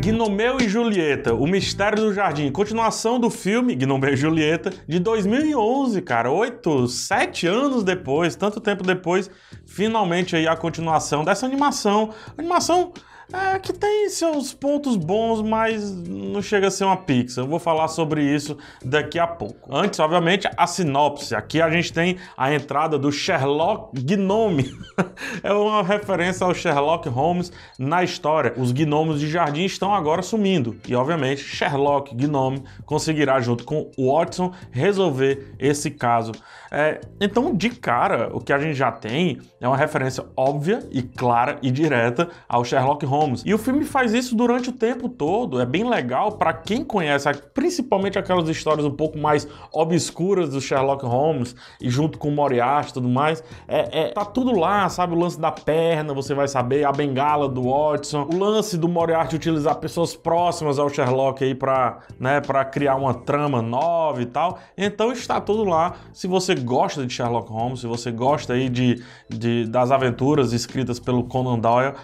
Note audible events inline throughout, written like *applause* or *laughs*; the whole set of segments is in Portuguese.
Gnomeu e Julieta, O Mistério do Jardim, continuação do filme Gnomeu e Julieta, de 2011, cara, oito, sete anos depois, tanto tempo depois, finalmente aí a continuação dessa animação, animação é, que tem seus pontos bons, mas não chega a ser uma Pixar. Eu vou falar sobre isso daqui a pouco. Antes, obviamente, a sinopse. Aqui a gente tem a entrada do Sherlock Gnome. *laughs* é uma referência ao Sherlock Holmes na história. Os gnomos de jardim estão agora sumindo. E, obviamente, Sherlock Gnome conseguirá, junto com Watson, resolver esse caso. É, então, de cara, o que a gente já tem é uma referência óbvia e clara e direta ao Sherlock Holmes Holmes. E o filme faz isso durante o tempo todo. É bem legal para quem conhece, principalmente aquelas histórias um pouco mais obscuras do Sherlock Holmes e junto com o Moriarty e tudo mais. É, é, tá tudo lá, sabe? O lance da perna, você vai saber, a bengala do Watson, o lance do Moriarty utilizar pessoas próximas ao Sherlock aí para, né, para criar uma trama nova e tal. Então está tudo lá. Se você gosta de Sherlock Holmes, se você gosta aí de, de das aventuras escritas pelo Conan Doyle,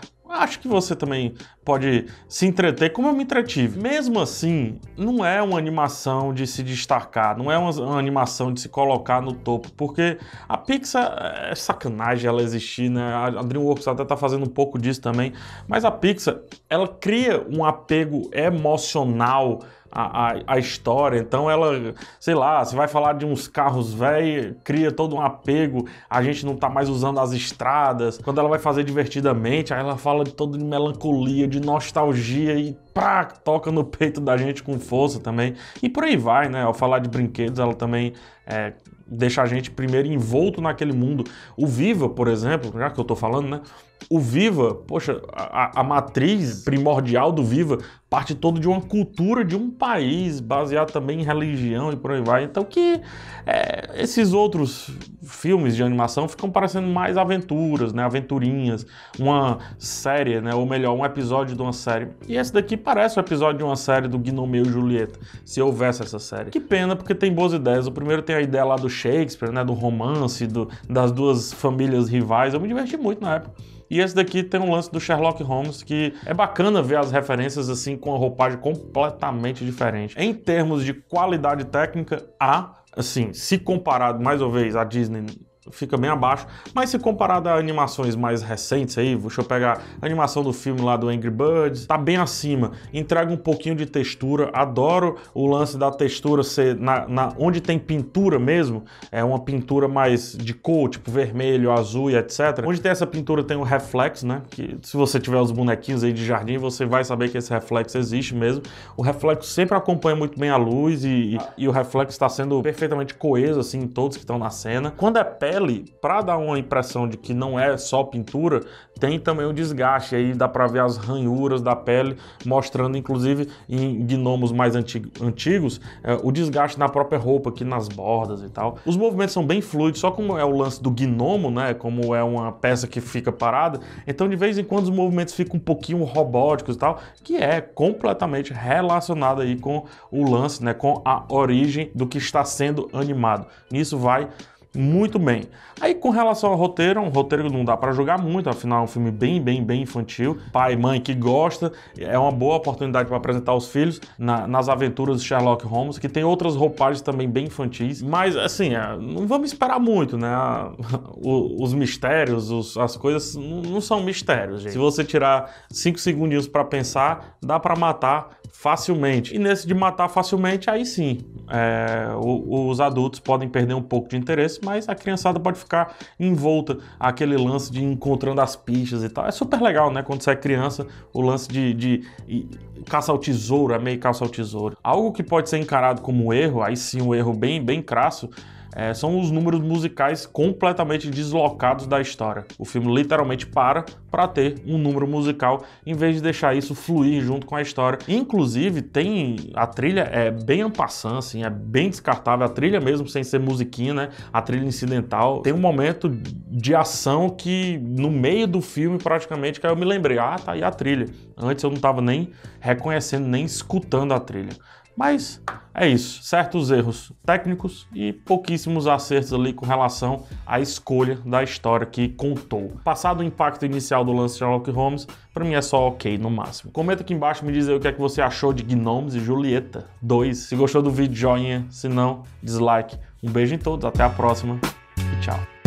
acho que você também pode se entreter como eu me entretive. Mesmo assim, não é uma animação de se destacar, não é uma, uma animação de se colocar no topo, porque a Pixar é, é sacanagem ela existir, né? A DreamWorks até tá fazendo um pouco disso também, mas a Pixar, ela cria um apego emocional a, a, a, história. Então ela, sei lá, você vai falar de uns carros velhos, cria todo um apego, a gente não tá mais usando as estradas. Quando ela vai fazer divertidamente, aí ela fala de todo de melancolia, de nostalgia e pá, toca no peito da gente com força também. E por aí vai, né? Ao falar de brinquedos, ela também é, deixa a gente primeiro envolto naquele mundo. O Viva, por exemplo, já que eu tô falando, né? O Viva, poxa, a, a matriz primordial do Viva parte todo de uma cultura de um país, baseado também em religião e por aí vai. Então que é, esses outros filmes de animação ficam parecendo mais aventuras, né? Aventurinhas, uma série, né? Ou melhor, um episódio de uma série. E esse daqui parece um episódio de uma série do Gnomeu e Julieta, se houvesse essa série. Que pena, porque tem boas ideias. O primeiro tem tem a ideia lá do Shakespeare, né? Do romance, do, das duas famílias rivais. Eu me diverti muito na época. E esse daqui tem um lance do Sherlock Holmes que é bacana ver as referências assim com a roupagem completamente diferente. Em termos de qualidade técnica, a assim, se comparado mais uma vez à Disney fica bem abaixo, mas se comparado a animações mais recentes aí, deixa eu pegar a animação do filme lá do Angry Birds, tá bem acima, entrega um pouquinho de textura, adoro o lance da textura ser na, na onde tem pintura mesmo, é uma pintura mais de cor, tipo vermelho, azul e etc. Onde tem essa pintura tem um reflexo, né, que se você tiver os bonequinhos aí de jardim, você vai saber que esse reflexo existe mesmo. O reflexo sempre acompanha muito bem a luz e, e, e o reflexo está sendo perfeitamente coeso assim em todos que estão na cena. Quando é pé pele, para dar uma impressão de que não é só pintura, tem também o desgaste. Aí dá para ver as ranhuras da pele, mostrando inclusive em gnomos mais antigos é, o desgaste na própria roupa, aqui nas bordas e tal. Os movimentos são bem fluidos, só como é o lance do gnomo, né? Como é uma peça que fica parada, então de vez em quando os movimentos ficam um pouquinho robóticos e tal, que é completamente relacionado aí com o lance, né? Com a origem do que está sendo animado. Nisso vai muito bem. Aí com relação ao roteiro, um roteiro que não dá para jogar muito, afinal é um filme bem, bem, bem infantil. Pai e mãe que gosta, é uma boa oportunidade para apresentar os filhos na, nas aventuras de Sherlock Holmes, que tem outras roupagens também bem infantis, mas assim, é, não vamos esperar muito, né? A, *laughs* o, os mistérios, os, as coisas não, não são mistérios, gente. Se você tirar cinco segundinhos para pensar, dá para matar facilmente. E nesse de matar facilmente, aí sim, é, o, os adultos podem perder um pouco de interesse, mas a criançada pode ficar envolta aquele lance de encontrando as pichas e tal. É super legal, né? Quando você é criança, o lance de, de, de caça ao tesouro, é meio caça ao tesouro. Algo que pode ser encarado como um erro, aí sim um erro bem, bem crasso, é, são os números musicais completamente deslocados da história. O filme literalmente para para ter um número musical em vez de deixar isso fluir junto com a história. Inclusive, tem a trilha é bem ampassante, assim, é bem descartável a trilha mesmo sem ser musiquinha, né? A trilha incidental. Tem um momento de ação que no meio do filme praticamente que eu me lembrei, ah, tá aí a trilha. Antes eu não estava nem reconhecendo nem escutando a trilha. Mas é isso, certos erros técnicos e pouquíssimos acertos ali com relação à escolha da história que contou. Passado o impacto inicial do lance Sherlock Holmes, para mim é só ok no máximo. Comenta aqui embaixo, me diz aí o que é que você achou de Gnomes e Julieta 2. Se gostou do vídeo, joinha, se não, dislike. Um beijo em todos, até a próxima e tchau.